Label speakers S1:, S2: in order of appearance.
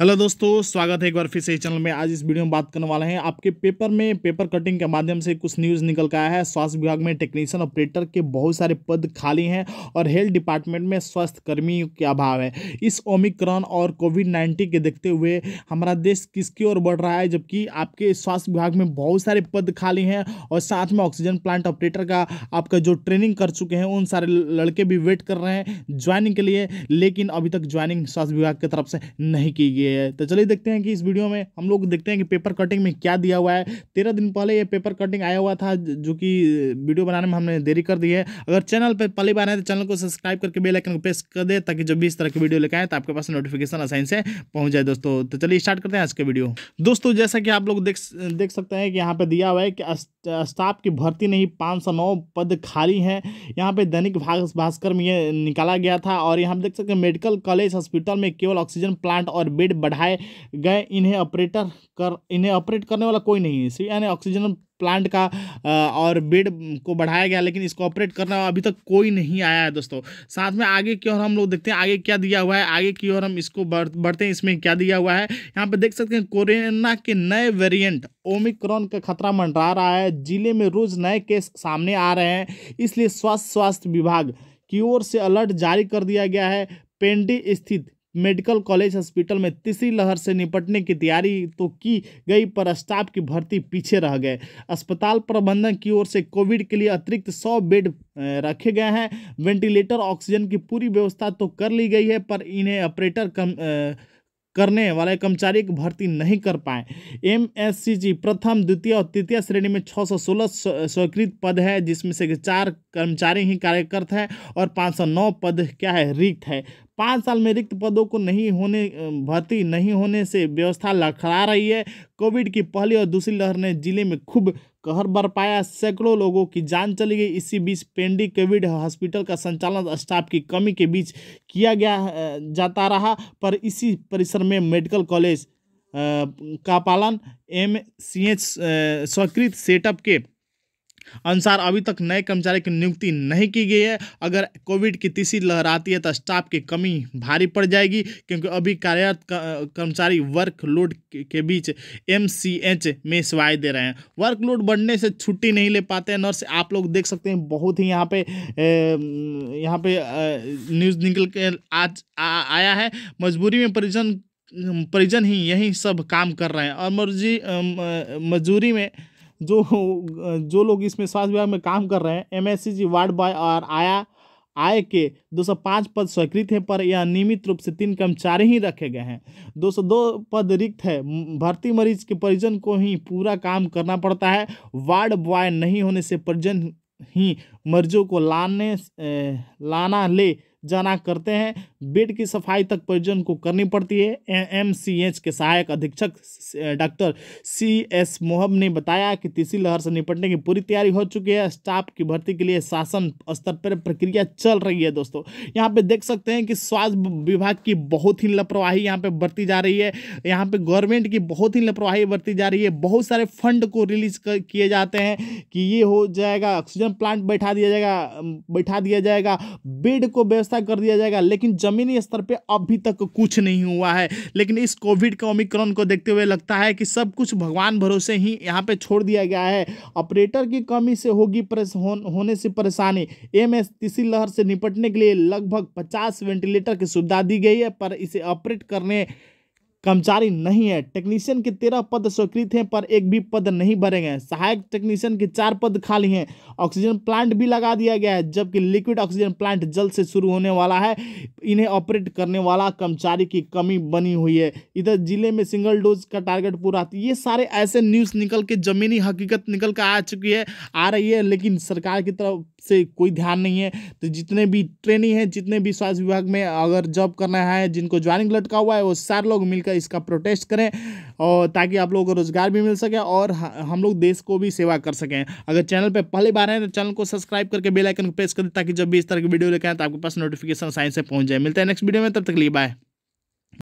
S1: hello दोस्तों स्वागत है एक बार फिर से इस चैनल में आज इस वीडियो में बात करने वाले हैं आपके पेपर में पेपर कटिंग के माध्यम से कुछ न्यूज़ निकल का आया है स्वास्थ्य विभाग में टेक्नीशियन ऑपरेटर के बहुत सारे पद खाली हैं और हेल्थ डिपार्टमेंट में स्वास्थ्य कर्मियों के अभाव है इस ओमिक्रॉन और कोविड नाइन्टीन के देखते हुए हमारा देश किसकी ओर बढ़ रहा है जबकि आपके स्वास्थ्य विभाग में बहुत सारे पद खाली हैं और साथ में ऑक्सीजन प्लांट ऑपरेटर का आपका जो ट्रेनिंग कर चुके हैं उन सारे लड़के भी वेट कर रहे हैं ज्वाइनिंग के लिए लेकिन अभी तक ज्वाइनिंग स्वास्थ्य विभाग की तरफ से नहीं की गई गई है तो चलिए देखते हैं कि इस वीडियो में हम लोग देखते हैं कि पेपर कटिंग में क्या दिया हुआ है तेरह दिन पहले ये पेपर कटिंग आया हुआ था जो कि वीडियो बनाने में हमने देरी कर दी है अगर चैनल पर पहली बार आए तो चैनल को सब्सक्राइब करके बेल आइकन को प्रेस कर दे ताकि जब भी इस तरह की वीडियो लेकर आए तो आपके पास नोटिफिकेशन आसानी से पहुंच जाए दोस्तों तो चलिए स्टार्ट करते हैं आज का वीडियो दोस्तों जैसा कि आप लोग देख देख सकते हैं कि यहाँ पर दिया हुआ है कि स्टाफ की भर्ती नहीं पाँच सौ नौ पद खाली हैं यहाँ पे दैनिक भास्कर में ये निकाला गया था और यहाँ देख सकते हैं मेडिकल कॉलेज हॉस्पिटल में केवल ऑक्सीजन प्लांट और बेड बढ़ाए गए इन्हें ऑपरेटर कर इन्हें ऑपरेट करने वाला कोई नहीं है यानी ऑक्सीजन प्लांट का और बेड को बढ़ाया गया लेकिन इसको ऑपरेट करना अभी तक कोई नहीं आया है दोस्तों साथ में आगे की ओर हम लोग देखते हैं आगे क्या दिया हुआ है आगे की ओर हम इसको बढ़ते हैं इसमें क्या दिया हुआ है यहाँ पर देख सकते हैं कोरोना के नए वेरियंट ओमिक्रॉन का खतरा मंडरा रहा है जिले में रोज नए केस सामने आ रहे हैं इसलिए स्वास्थ्य स्वास्थ्य विभाग की ओर से अलर्ट जारी कर दिया गया है पेंडी स्थित मेडिकल कॉलेज हॉस्पिटल में तीसरी लहर से निपटने की तैयारी तो की गई पर स्टाफ की भर्ती पीछे रह गए अस्पताल प्रबंधन की ओर से कोविड के लिए अतिरिक्त सौ बेड रखे गए हैं वेंटिलेटर ऑक्सीजन की पूरी व्यवस्था तो कर ली गई है पर इन्हें ऑपरेटर कम करने वाले कर्मचारी की भर्ती नहीं कर पाए एम प्रथम द्वितीय और तृतीय श्रेणी में 616 स्वीकृत पद है जिसमें से चार कर्मचारी ही कार्यरत हैं और 509 पद क्या है रिक्त है पाँच साल में रिक्त पदों को नहीं होने भर्ती नहीं होने से व्यवस्था लखड़ा रही है कोविड की पहली और दूसरी लहर ने जिले में खूब कहर बरपाया सैकड़ों लोगों की जान चली गई इसी बीच पेंडी कोविड हॉस्पिटल का संचालन स्टाफ की कमी के बीच किया गया जाता रहा पर इसी परिसर में मेडिकल कॉलेज का पालन एम सी एच स्वीकृत सेटअप के अनुसार अभी तक नए कर्मचारी की नियुक्ति नहीं की गई है अगर कोविड की तीसरी लहर आती है तो स्टाफ की कमी भारी पड़ जाएगी क्योंकि अभी कार्यरत कर्मचारी वर्कलोड के बीच एम में सेवाएँ दे रहे हैं वर्कलोड बढ़ने से छुट्टी नहीं ले पाते हैं नर्स आप लोग देख सकते हैं बहुत ही यहाँ पे यहाँ पे न्यूज़ निकल के आज आया है मजबूरी में परिजन परिजन ही यही सब काम कर रहे हैं और मर्जी में जो जो लोग इसमें स्वास्थ्य विभाग में काम कर रहे हैं जी वार्ड बॉय और आया आय के 205 पद स्वीकृत हैं पर यह नियमित रूप से तीन कर्मचारी ही रखे गए हैं 202 पद रिक्त है भर्ती मरीज के परिजन को ही पूरा काम करना पड़ता है वार्ड बॉय नहीं होने से परिजन ही मरीजों को लाने लाना ले जाना करते हैं बेड की सफाई तक परिजन को करनी पड़ती है एमसीएच के सहायक अधीक्षक डॉक्टर सी एस मोहब ने बताया कि तीसरी लहर से निपटने की पूरी तैयारी हो चुकी है स्टाफ की भर्ती के लिए शासन स्तर पर प्रक्रिया चल रही है दोस्तों यहाँ पे देख सकते हैं कि स्वास्थ्य विभाग की बहुत ही लापरवाही यहाँ पर बरती जा रही है यहाँ पर गवर्नमेंट की बहुत ही लापरवाही बरती जा रही है बहुत सारे फंड को रिलीज किए जाते हैं कि ये हो जाएगा ऑक्सीजन प्लांट बैठा दिया जाएगा बैठा दिया जाएगा बेड को व्यवस्था व्यवस्था कर दिया जाएगा लेकिन ज़मीनी स्तर पर अभी तक कुछ नहीं हुआ है लेकिन इस कोविड के ओमिक्रॉन को देखते हुए लगता है कि सब कुछ भगवान भरोसे ही यहाँ पर छोड़ दिया गया है ऑपरेटर की कमी से होगी होने से परेशानी एम एस तीसरी लहर से निपटने के लिए लगभग पचास वेंटिलेटर की सुविधा दी गई है पर इसे ऑपरेट करने कर्मचारी नहीं है टेक्नीशियन के तेरह पद स्वीकृत हैं पर एक भी पद नहीं भरे गए सहायक टेक्नीशियन के चार पद खाली हैं ऑक्सीजन प्लांट भी लगा दिया गया है जबकि लिक्विड ऑक्सीजन प्लांट जल्द से शुरू होने वाला है इन्हें ऑपरेट करने वाला कर्मचारी की कमी बनी हुई है इधर जिले में सिंगल डोज का टारगेट पूरा ये सारे ऐसे न्यूज़ निकल के ज़मीनी हकीकत निकल कर आ चुकी है आ रही है लेकिन सरकार की तरफ से कोई ध्यान नहीं है तो जितने भी ट्रेनिंग है जितने भी स्वास्थ्य विभाग में अगर जॉब करना है जिनको ज्वाइनिंग लटका हुआ है वो सारे लोग मिलकर इसका प्रोटेस्ट करें और ताकि आप लोगों को रोजगार भी मिल सके और हम लोग देश को भी सेवा कर सकें अगर चैनल पर पहली बार हैं तो चैनल को सब्सक्राइब करके बेलाइकन को प्रेस करें ताकि जब भी इस तरह की वीडियो लेकर आए तो आपके पास नोटिफिकेशन साइन से पहुँच जाए मिलता है नेक्स्ट वीडियो में तब तक लिए बाय